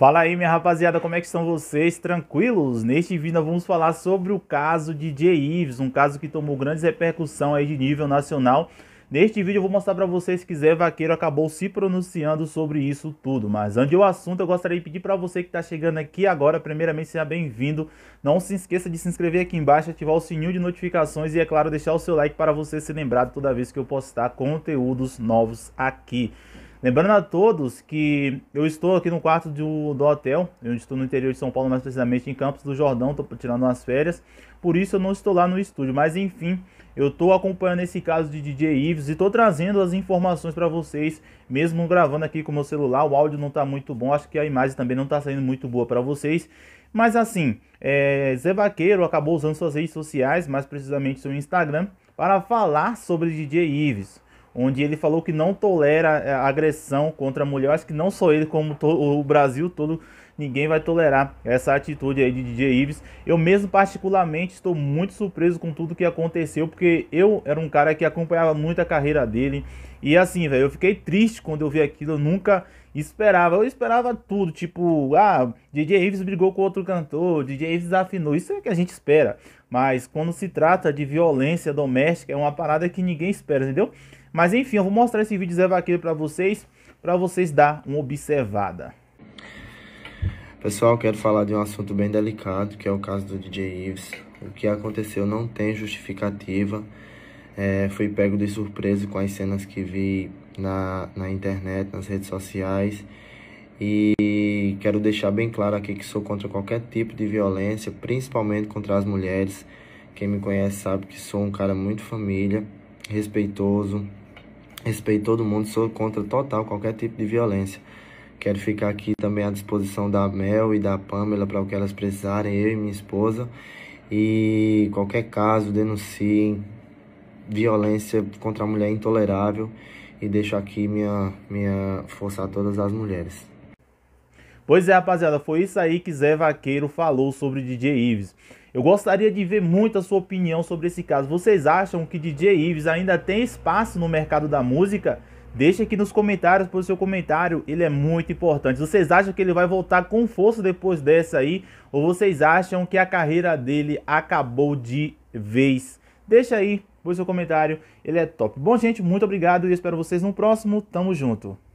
Fala aí, minha rapaziada, como é que estão vocês? Tranquilos? Neste vídeo nós vamos falar sobre o caso de Jay Ives, um caso que tomou grandes repercussão aí de nível nacional. Neste vídeo eu vou mostrar para vocês que Zé Vaqueiro acabou se pronunciando sobre isso tudo. Mas antes do assunto, eu gostaria de pedir para você que está chegando aqui agora, primeiramente seja bem-vindo. Não se esqueça de se inscrever aqui embaixo, ativar o sininho de notificações e, é claro, deixar o seu like para você ser lembrado toda vez que eu postar conteúdos novos aqui. Lembrando a todos que eu estou aqui no quarto do, do hotel, eu estou no interior de São Paulo, mais precisamente em Campos do Jordão, estou tirando umas férias, por isso eu não estou lá no estúdio, mas enfim, eu estou acompanhando esse caso de DJ Ives e estou trazendo as informações para vocês, mesmo gravando aqui com o meu celular, o áudio não está muito bom, acho que a imagem também não está saindo muito boa para vocês, mas assim, é, Zé Vaqueiro acabou usando suas redes sociais, mais precisamente seu Instagram, para falar sobre DJ Ives onde ele falou que não tolera é, agressão contra a mulher. acho que não só ele, como o Brasil todo, ninguém vai tolerar essa atitude aí de DJ Ives. Eu mesmo particularmente estou muito surpreso com tudo que aconteceu, porque eu era um cara que acompanhava muito a carreira dele. E assim, velho, eu fiquei triste quando eu vi aquilo, eu nunca esperava. Eu esperava tudo, tipo, ah, DJ Ives brigou com outro cantor, DJ Ives afinou. Isso é o que a gente espera. Mas quando se trata de violência doméstica, é uma parada que ninguém espera, entendeu? Mas enfim, eu vou mostrar esse vídeo Zé Vaqueiro para vocês, para vocês dar uma observada. Pessoal, quero falar de um assunto bem delicado, que é o caso do DJ Ives. O que aconteceu não tem justificativa. É, fui pego de surpresa com as cenas que vi na, na internet, nas redes sociais. E quero deixar bem claro aqui que sou contra qualquer tipo de violência, principalmente contra as mulheres. Quem me conhece sabe que sou um cara muito família respeitoso, respeito todo mundo, sou contra total qualquer tipo de violência. Quero ficar aqui também à disposição da Mel e da Pamela para o que elas precisarem, eu e minha esposa. E qualquer caso, denunciem violência contra a mulher é intolerável e deixo aqui minha, minha força a todas as mulheres. Pois é, rapaziada, foi isso aí que Zé Vaqueiro falou sobre DJ Ives. Eu gostaria de ver muito a sua opinião sobre esse caso. Vocês acham que DJ Ives ainda tem espaço no mercado da música? Deixe aqui nos comentários por seu comentário, ele é muito importante. Vocês acham que ele vai voltar com força depois dessa aí? Ou vocês acham que a carreira dele acabou de vez? Deixa aí por seu comentário, ele é top. Bom, gente, muito obrigado e espero vocês no próximo. Tamo junto.